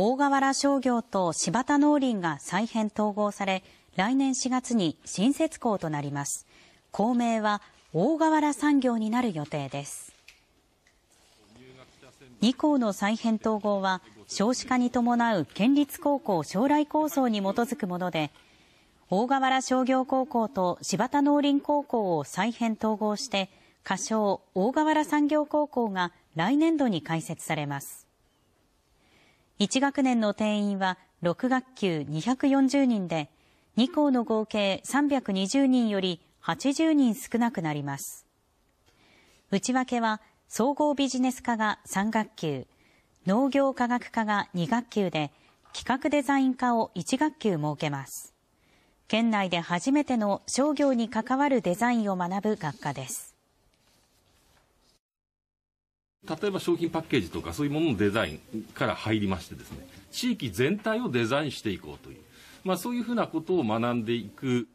大河原商業と柴田農林が再編統合され、来年4月に新設校となります。校名は大河原産業になる予定です。2校の再編統合は、少子化に伴う県立高校将来構想に基づくもので、大河原商業高校と柴田農林高校を再編統合して、仮称大河原産業高校が来年度に開設されます。1学年の定員は6学級240人で、2校の合計320人より80人少なくなります。内訳は、総合ビジネス科が3学級、農業科学科が2学級で、企画デザイン科を1学級設けます。県内で初めての商業に関わるデザインを学ぶ学科です。例えば商品パッケージとかそういうもののデザインから入りましてですね地域全体をデザインしていこうという、まあ、そういうふうなことを学んでいく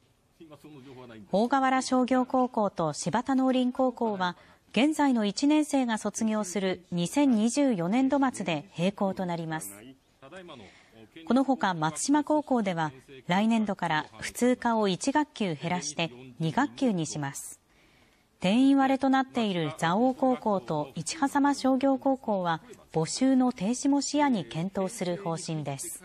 大河原商業高校と柴田農林高校は現在の1年生が卒業する2024年度末で閉校となりますこのほか松島高校では来年度から普通科を1学級減らして2学級にします定員割れとなっている蔵王高校と市波様商業高校は募集の停止も視野に検討する方針です。